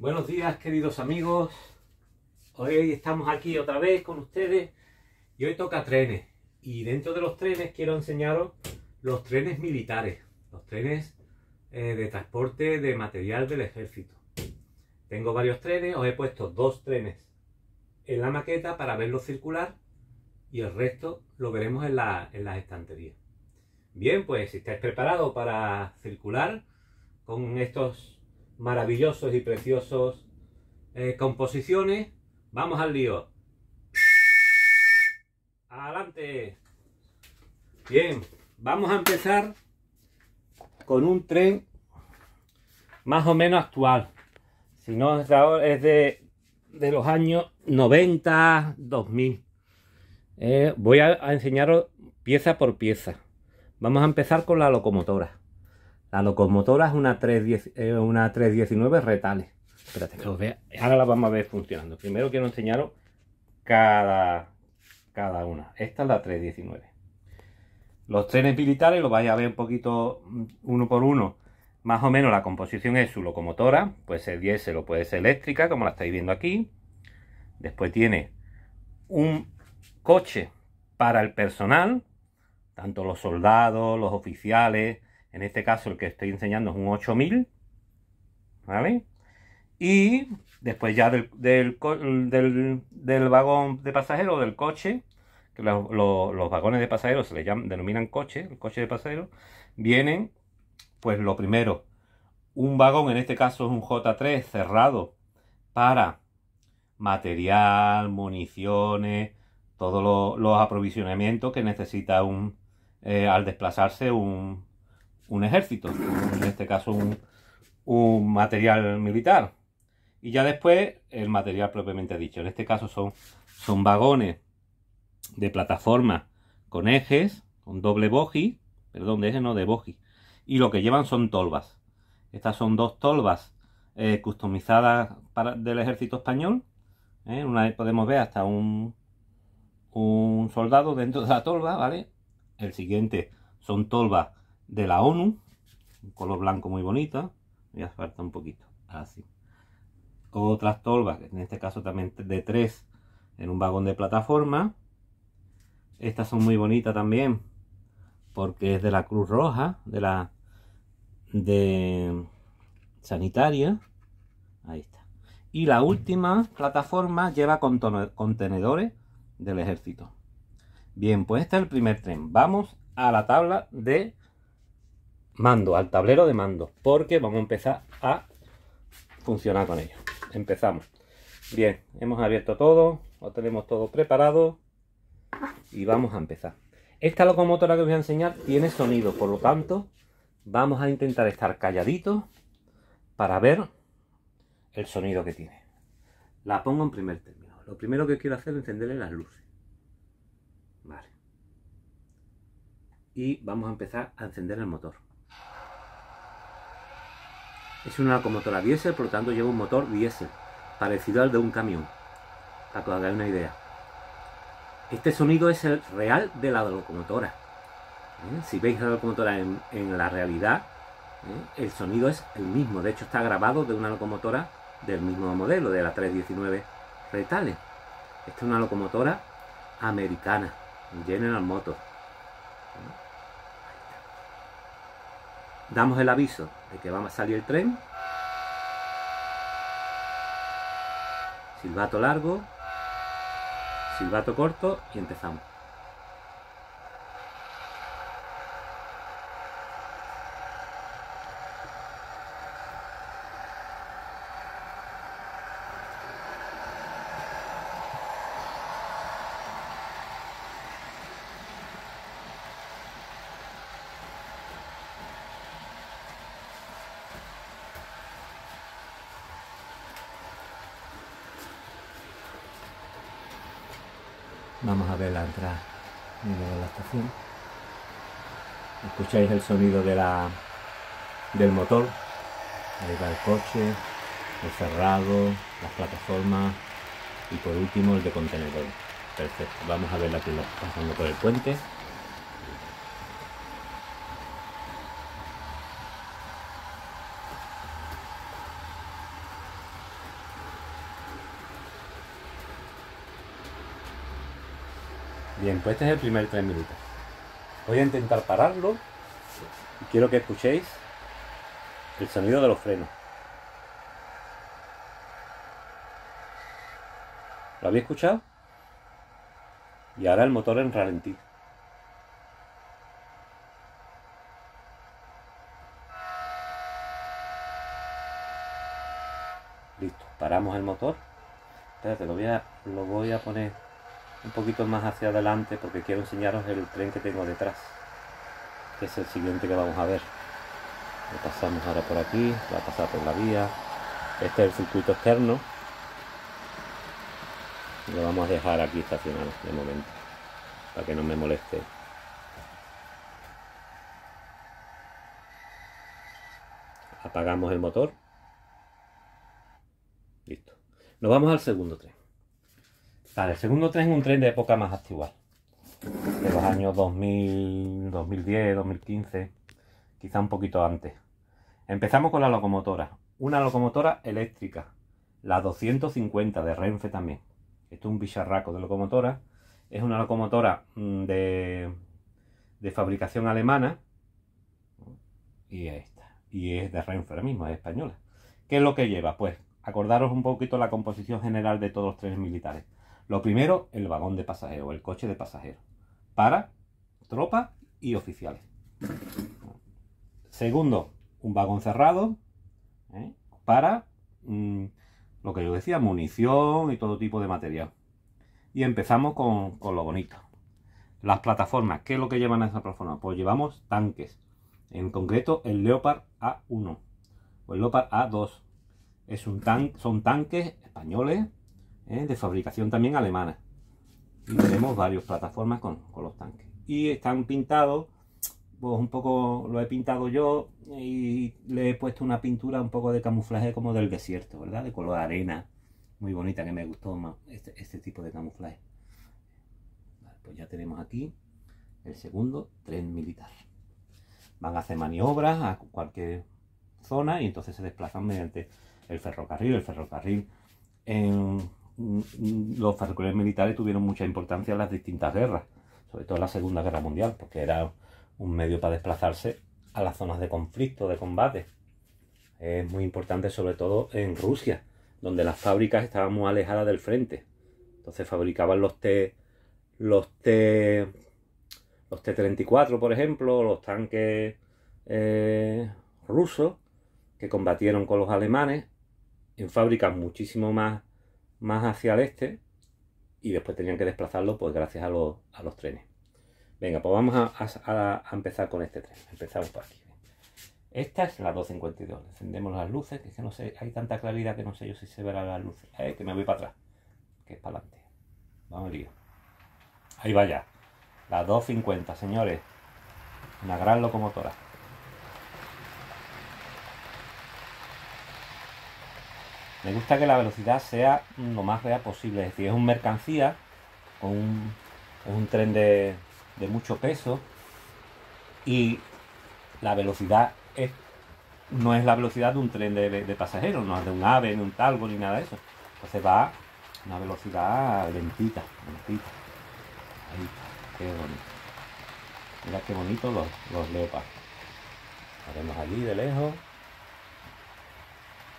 Buenos días queridos amigos, hoy estamos aquí otra vez con ustedes y hoy toca trenes y dentro de los trenes quiero enseñaros los trenes militares, los trenes eh, de transporte de material del ejército. Tengo varios trenes, os he puesto dos trenes en la maqueta para verlos circular y el resto lo veremos en, la, en las estanterías. Bien, pues si estáis preparados para circular con estos maravillosos y preciosos eh, composiciones. Vamos al lío. Adelante. Bien, vamos a empezar con un tren más o menos actual. Si no es de los años 90, 2000. Eh, voy a, a enseñaros pieza por pieza. Vamos a empezar con la locomotora. La locomotora es una, 319 eh, retales. Espérate que lo vea. Ahora la vamos a ver funcionando. Primero quiero enseñaros cada, cada una. Esta es la 319. Los trenes militares, lo vais a ver un poquito mm, uno por uno. Más o menos la composición es su locomotora. Puede ser diésel o puede ser eléctrica, como la estáis viendo aquí. Después tiene un coche para el personal, tanto los soldados, los oficiales, en este caso el que estoy enseñando es un 8000, ¿vale? Y después ya del, vagón de pasajeros, del coche, que los, vagones de pasajeros se le llaman, denominan coche, el coche de pasajeros, vienen, pues lo primero, un vagón, en este caso es un J3 cerrado para material, municiones, todos los aprovisionamientos que necesita un, eh, al desplazarse un, un ejército, en este caso un, material militar. Y ya después el material propiamente dicho. En este caso son, son vagones de plataforma con ejes, con doble boji perdón, de eje no, de bogi. Y lo que llevan son tolvas. Estas son dos tolvas eh, customizadas para, del ejército español. ¿eh? Una podemos ver hasta un, un soldado dentro de la tolva, ¿vale? El siguiente son tolvas de la ONU, un color blanco muy bonita, voy falta un poquito, así. Otras tolvas, en este caso también de tres, en un vagón de plataforma. Estas son muy bonitas también, porque es de la Cruz Roja, de la de sanitaria. Ahí está. Y la última plataforma lleva contenedores del ejército. Bien, pues este es el primer tren. Vamos a la tabla de mando, al tablero de mando, porque vamos a empezar a funcionar con ello. Empezamos. Bien, hemos abierto todo, lo tenemos todo preparado y vamos a empezar. Esta locomotora que os voy a enseñar tiene sonido, por lo tanto, vamos a intentar estar calladitos para ver el sonido que tiene. La pongo en primer término. Lo primero que quiero hacer es encenderle las luces. Vale. Y vamos a empezar a encender el motor. Es una locomotora diésel, por lo tanto lleva un motor diésel, parecido al de un camión, para que os hagáis una idea. Este sonido es el real de la locomotora. ¿eh? Si veis la locomotora en, la realidad, ¿eh? el sonido es el mismo. De hecho, está grabado de una locomotora del mismo modelo, de la 319 Retales. Esta es una locomotora americana, General Motors. ¿eh? damos el aviso de que va a salir el tren. Silbato largo, silbato corto y empezamos. Vamos a ver la entrada de la estación. Escucháis el sonido de del motor. Ahí el coche, el cerrado, las plataformas y por último el de contenedor, Perfecto, vamos a ver la que pasando por el puente. pues Este es el primer tres minutos Voy a intentar pararlo y quiero que escuchéis el sonido de los frenos. ¿Lo habéis escuchado? Y ahora el motor en ralentí. Listo, paramos el motor. Espérate, lo lo voy a poner un poquito más hacia adelante porque quiero enseñaros el tren que tengo detrás que es el siguiente que vamos a ver lo pasamos ahora por aquí va a pasar por la vía este es el circuito externo lo vamos a dejar aquí estacionado de momento para que no me moleste apagamos el motor listo nos vamos al segundo tren el segundo tren es un tren de época más actual, de los años 2000, 2010, 2015, quizá un poquito antes. Empezamos con la locomotora, una locomotora eléctrica, la 250 de Renfe también. Esto es un bicharraco de locomotora, es una locomotora mm, de, fabricación alemana y esta, y es de Renfe ahora mismo, es española. ¿Qué es lo que lleva? Pues acordaros un poquito la composición general de todos los trenes militares lo primero, el vagón de pasajeros, el coche de pasajeros, para tropas y oficiales. Segundo, un vagón cerrado ¿eh? para mm, lo que yo decía, munición y todo tipo de material. Y empezamos con, lo bonito. Las plataformas, ¿qué es lo que llevan a esa plataforma Pues llevamos tanques. En concreto, el Leopard A1 o el Leopard A2. Es un son tanques españoles ¿eh? de fabricación también alemana. Y tenemos varias plataformas con, los tanques. Y están pintados, pues un poco lo he pintado yo y le he puesto una pintura un poco de camuflaje como del desierto, ¿verdad? De color arena, muy bonita, que me gustó más este, este tipo de camuflaje. pues ya tenemos aquí el segundo tren militar. Van a hacer maniobras a cualquier zona y entonces se desplazan mediante el ferrocarril. El ferrocarril en los ferrocarriles militares tuvieron mucha importancia en las distintas guerras, sobre todo en la Segunda Guerra Mundial, porque era un medio para desplazarse a las zonas de conflicto, de combate. Es muy importante sobre todo en Rusia, donde las fábricas estaban muy alejadas del frente. Entonces fabricaban los T los T los T-34, por ejemplo, los tanques eh, rusos que combatieron con los alemanes en fábricas muchísimo más más hacia el este y después tenían que desplazarlo pues gracias a los, a los trenes. Venga, pues vamos a, empezar con este tren. Empezamos por aquí. Esta es la 252. Encendemos las luces, que es que no sé, hay tanta claridad que no sé yo si se verá las luces. Eh, que me voy para atrás, que es para adelante. Vamos a lío. Ahí vaya. La 250, señores. Una gran locomotora. Me gusta que la velocidad sea lo más real posible. Es decir, es un mercancía, con un, es un tren de, mucho peso y la velocidad no es la velocidad de un tren de, pasajeros, no es de un ave, ni un talgo, ni nada de eso. Entonces va a una velocidad lentita, lentita. Ahí, qué bonito. Mira qué bonito los, los leopardos. Lo vemos allí de lejos.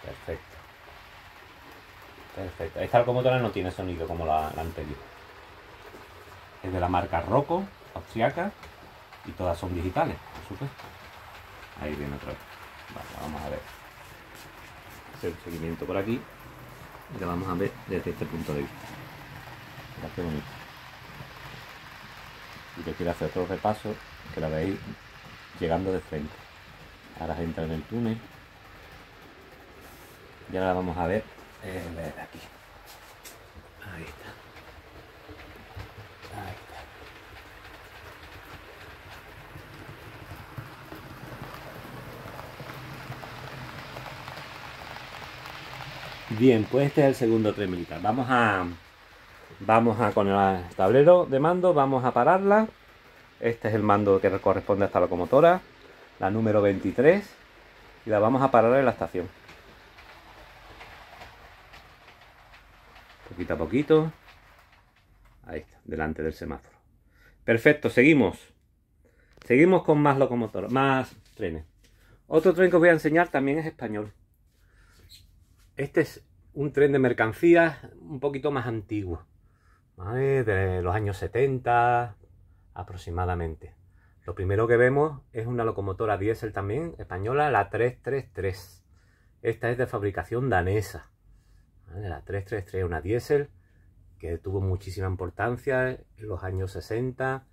Perfecto. Perfecto. Esta locomotora no tiene sonido como la, anterior. Es de la marca Roco austriaca, y todas son digitales, por supuesto. Ahí viene otra vez. vamos a ver. Hacer un seguimiento por aquí. Y la vamos a ver desde este punto de vista. Mira qué bonito. Y yo quiero hacer otro repaso, que la veis llegando de frente. Ahora entra en el túnel. Y ahora la vamos a ver eh, aquí. Bien, pues este es el segundo tren militar. Vamos a... Vamos a con el tablero de mando, vamos a pararla. Este es el mando que corresponde a esta locomotora, la número 23. Y la vamos a parar en la estación. poquito a poquito. Ahí está, delante del semáforo. Perfecto, seguimos. Seguimos con más locomotoras, más trenes. Otro tren que os voy a enseñar también es español. Este es un tren de mercancías un poquito más antiguo. De los años 70 aproximadamente. Lo primero que vemos es una locomotora diésel también española, la 333. Esta es de fabricación danesa. La 333 una diésel que tuvo muchísima importancia en los años 60,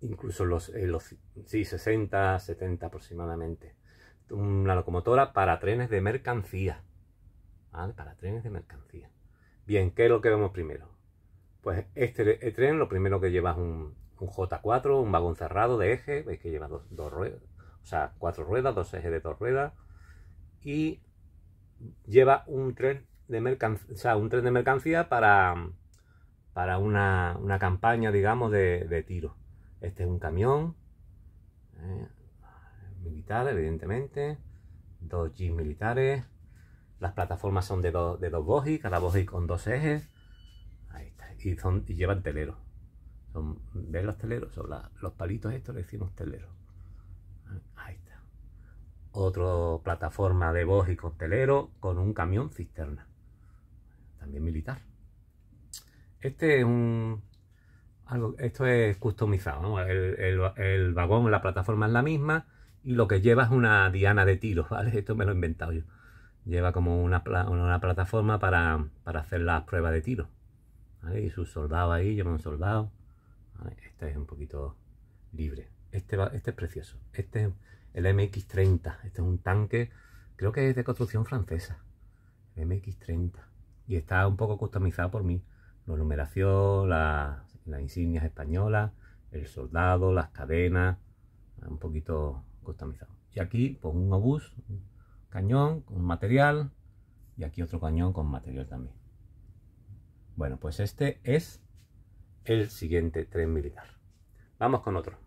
incluso en los, los 60, 70 aproximadamente. Una locomotora para trenes de mercancía. Para trenes de mercancía. Bien, ¿qué es lo que vemos primero? Pues este, este tren, lo primero que lleva es un, J4, un vagón cerrado de eje, veis que lleva dos, dos ruedas, o sea, cuatro ruedas, dos ejes de dos ruedas, y lleva un tren de mercancía, un tren de mercancía para, para una, campaña, digamos, de, tiro. Este es un camión eh, militar, evidentemente, dos jeeps militares, las plataformas son de, de dos bogies, cada bogie con dos ejes, Ahí está. Y, son, y llevan teleros. Son, ¿Ves los teleros? Son los palitos estos, le decimos teleros otra plataforma de voz y costelero con un camión cisterna, también militar. Este es un... Algo, esto es customizado, el, vagón, la plataforma es la misma y lo que lleva es una diana de tiros, ¿vale? Esto me lo he inventado yo. Lleva como una, plataforma para, hacer las pruebas de tiro. Y su soldado ahí, lleva un soldado. Este es un poquito libre. Este, este es precioso. Este el MX-30. Este es un tanque, creo que es de construcción francesa, el MX-30. Y está un poco customizado por mí. La numeración, las, insignias españolas, el soldado, las cadenas, un poquito customizado. Y aquí, pues un obús, cañón con material, y aquí otro cañón con material también. Bueno, pues este es el siguiente tren militar. Vamos con otro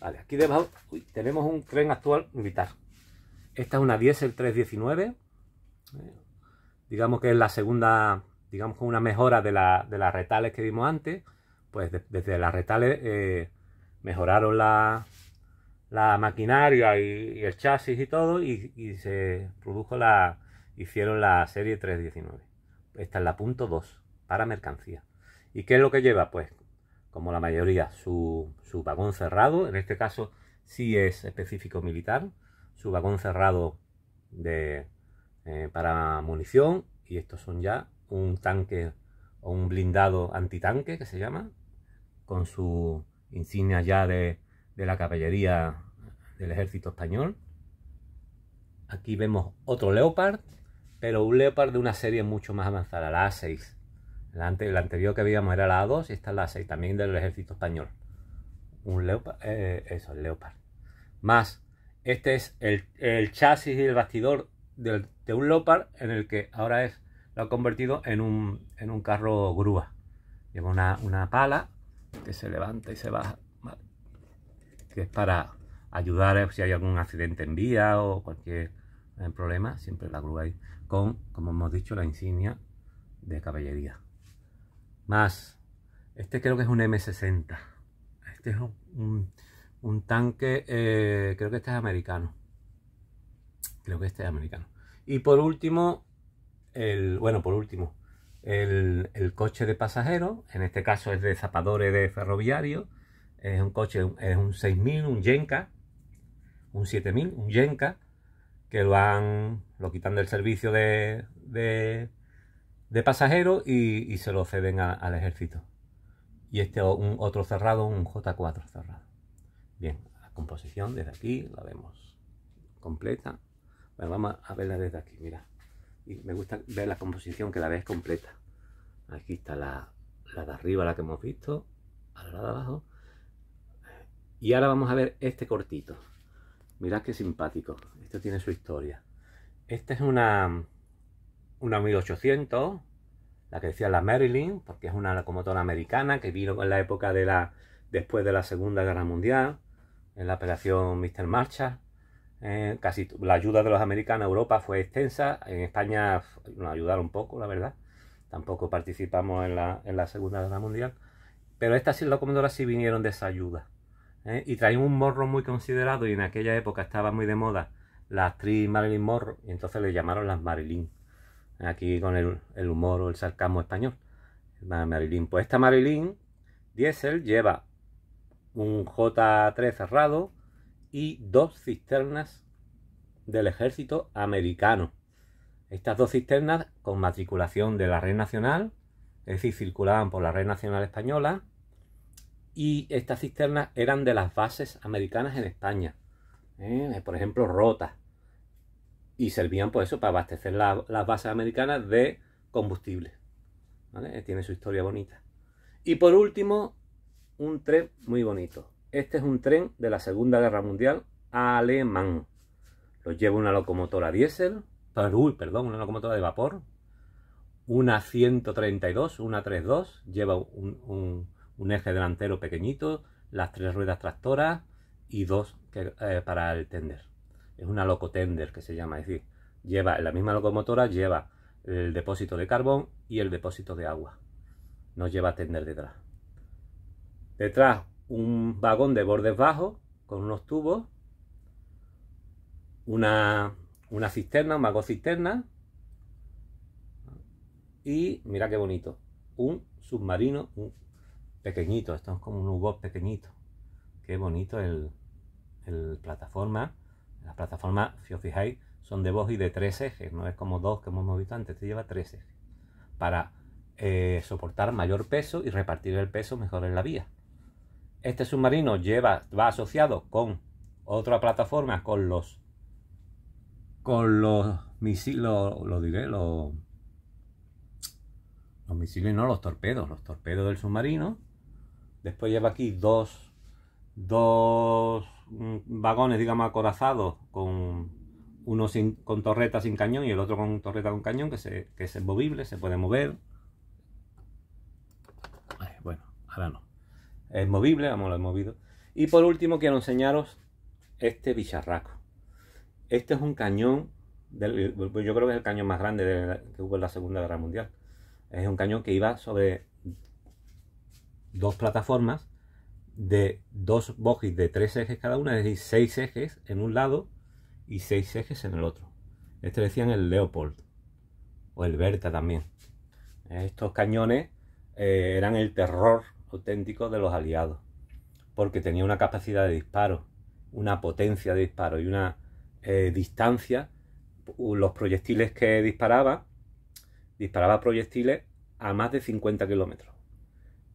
aquí debajo tenemos un tren actual militar. Esta es una diésel 319. Eh, digamos que es la segunda, digamos con una mejora de, las retales que vimos antes. Pues desde las retales eh, mejoraron la, la maquinaria y, el chasis y todo y, se produjo la, hicieron la serie 319. Esta es la punto 2 para mercancía. ¿Y qué es lo que lleva? Pues como la mayoría, su, vagón cerrado. En este caso sí es específico militar. Su vagón cerrado de, eh, para munición. Y estos son ya un tanque o un blindado antitanque que se llama. Con su insignia ya de, de la caballería del ejército español. Aquí vemos otro Leopard, pero un Leopard de una serie mucho más avanzada, la A6. La, anterior que veíamos era la A2 y esta es la A6, también del ejército español. Un Leopard, eh, eso, el Leopard. Más, este es el, chasis y el bastidor de, un Leopard en el que ahora es, lo ha convertido en un, carro grúa. Lleva una, pala que se levanta y se baja, que es para ayudar eh, si hay algún accidente en vía o cualquier eh, problema, siempre la grúa ahí, con, como hemos dicho, la insignia de caballería. Más, este creo que es un M60. Este es un, tanque, eh, creo que este es americano. Creo que este es americano. Y por último, el, bueno, por último, el, coche de pasajeros. En este caso es de zapadores de ferroviario. Es un coche, es un 6000, un Yenka. Un 7000, un Yenka. Que lo han, lo quitan del servicio de de pasajeros y, se lo ceden al ejército. Y este otro cerrado, un J4 cerrado. Bien, la composición desde aquí la vemos completa. vamos a verla desde aquí, mira. Y me gusta ver la composición que la ves completa. Aquí está la, de arriba, la que hemos visto, a la de abajo. Y ahora vamos a ver este cortito. Mirad qué simpático. Esto tiene su historia. Esta es una, una 1800, la que decía la Marilyn, porque es una locomotora americana que vino en la época de la después de la Segunda Guerra Mundial, en la operación Mr. Marcha. Eh, casi la ayuda de los americanos a Europa fue extensa, en España nos ayudaron un poco, la verdad. Tampoco participamos en la, Segunda Guerra Mundial. Pero estas locomotoras sí vinieron de esa ayuda. Eh, y traían un morro muy considerado y en aquella época estaba muy de moda la actriz Marilyn Morro y entonces le llamaron las Marilyn aquí con el, humor o el sarcasmo español. Marilyn, pues esta Marilyn Diesel lleva un J3 cerrado y dos cisternas del ejército americano. Estas dos cisternas con matriculación de la red nacional, es decir, circulaban por la red nacional española y estas cisternas eran de las bases americanas en España. ¿eh? Por ejemplo, rotas y servían por pues, eso, para abastecer las bases americanas de combustible. Eh, tiene su historia bonita. Y por último, un tren muy bonito. Este es un tren de la Segunda Guerra Mundial alemán. Lo lleva una locomotora diésel, perdón, una locomotora de vapor, una 132, una 32, lleva un, eje delantero pequeñito, las tres ruedas tractoras y dos eh, para el tender es una locotender que se llama, es decir, lleva la misma locomotora lleva el depósito de carbón y el depósito de agua. No lleva tender detrás. Detrás un vagón de bordes bajos con unos tubos, una, cisterna, un vagón cisterna y mira qué bonito, un submarino un pequeñito, esto es como un u pequeñito. Qué bonito el plataforma las plataformas, si os fijáis, son de voz y de tres ejes, no es como dos que hemos visto antes, este lleva tres ejes. Para eh, soportar mayor peso y repartir el peso mejor en la vía. Este submarino lleva, va asociado con otra plataforma, con los con los misiles, lo, lo, diré, los, los misiles no, los torpedos, los torpedos del submarino. Después lleva aquí dos, dos vagones, digamos, acorazados con uno sin, con torreta sin cañón y el otro con torreta con cañón, que, se, es movible, se puede mover. Eh, bueno, ahora no. Es movible, vamos, lo he movido. Y por último quiero enseñaros este bicharraco. Este es un cañón, yo creo que es el cañón más grande que hubo en la Segunda Guerra Mundial. Es un cañón que iba sobre dos plataformas de dos bogies de tres ejes cada una, es decir, seis ejes en un lado y seis ejes en el otro. Este decían el Leopold o el Berta también. Estos cañones eh, eran el terror auténtico de los aliados porque tenía una capacidad de disparo, una potencia de disparo y una eh, distancia. Los proyectiles que disparaba, disparaba proyectiles a más de 50 kilómetros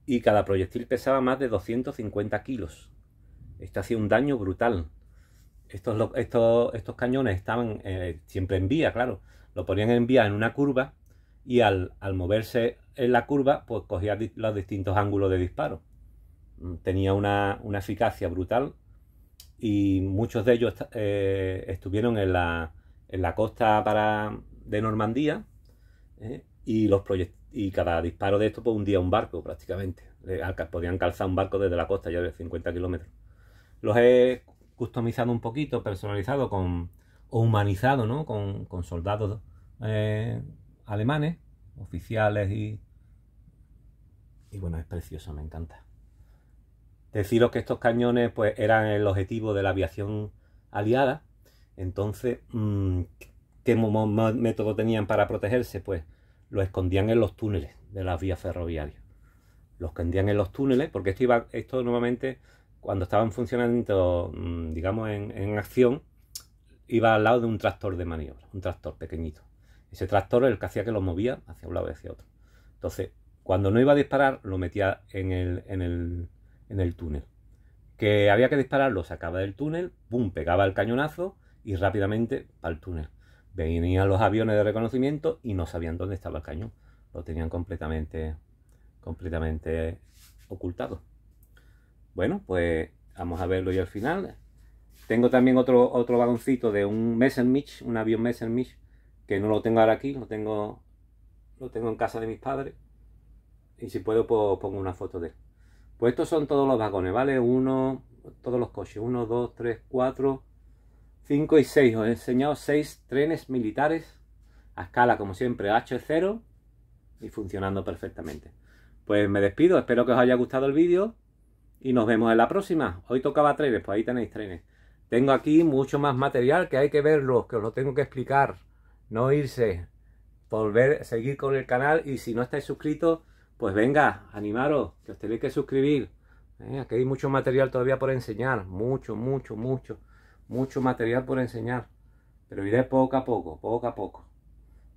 y cada proyectil pesaba más de 250 kilos. Esto hacía un daño brutal. Estos, estos, estos cañones estaban eh, siempre en vía, claro. Lo ponían en vía en una curva y al, moverse en la curva, pues cogía los distintos ángulos de disparo. Mm, tenía una, eficacia brutal y muchos de ellos eh, estuvieron en la, costa para, de Normandía, ¿eh? y, los y cada disparo de esto pues hundía un barco prácticamente. Podían calzar un barco desde la costa ya de 50 kilómetros. Los he customizado un poquito, personalizado con, o humanizado ¿no? con, soldados eh, alemanes, oficiales y... Y bueno, es precioso, me encanta. Deciros que estos cañones pues eran el objetivo de la aviación aliada. Entonces, mm, ¿qué método tenían para protegerse? Pues lo escondían en los túneles de las vías ferroviarias. Los escondían en los túneles porque esto, iba, esto nuevamente, cuando estaban funcionando, mm, digamos en, acción, iba al lado de un tractor de maniobra, un tractor pequeñito. Ese tractor es el que hacía que lo movía hacia un lado y hacia otro. Entonces, cuando no iba a disparar, lo metía en el, túnel. Que había que disparar, lo sacaba del túnel, ¡pum!, pegaba el cañonazo y rápidamente al túnel. Venían los aviones de reconocimiento y no sabían dónde estaba el cañón. Lo tenían completamente, completamente ocultado. Bueno, pues vamos a verlo ya al final. Tengo también otro, otro vagoncito de un Messermich, un avión Messermich, que no lo tengo ahora aquí, lo tengo, lo tengo en casa de mis padres. Y si puedo, pues, pongo una foto de él. Pues estos son todos los vagones, ¿vale? Uno, todos los coches. Uno, dos, tres, cuatro, 5 y 6, os he enseñado 6 trenes militares a escala, como siempre, H0 y funcionando perfectamente. Pues me despido, espero que os haya gustado el vídeo y nos vemos en la próxima. Hoy tocaba trenes, pues ahí tenéis trenes. Tengo aquí mucho más material que hay que verlo, que os lo tengo que explicar. No irse, volver, seguir con el canal y si no estáis suscritos, pues venga, animaros, que os tenéis que suscribir. Eh, aquí hay mucho material todavía por enseñar, mucho, mucho, mucho mucho material por enseñar, pero iré poco a poco, poco a poco.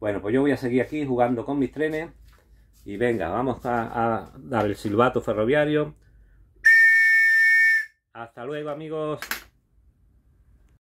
Bueno, pues yo voy a seguir aquí jugando con mis trenes y venga, vamos a, dar el silbato ferroviario. Hasta luego amigos.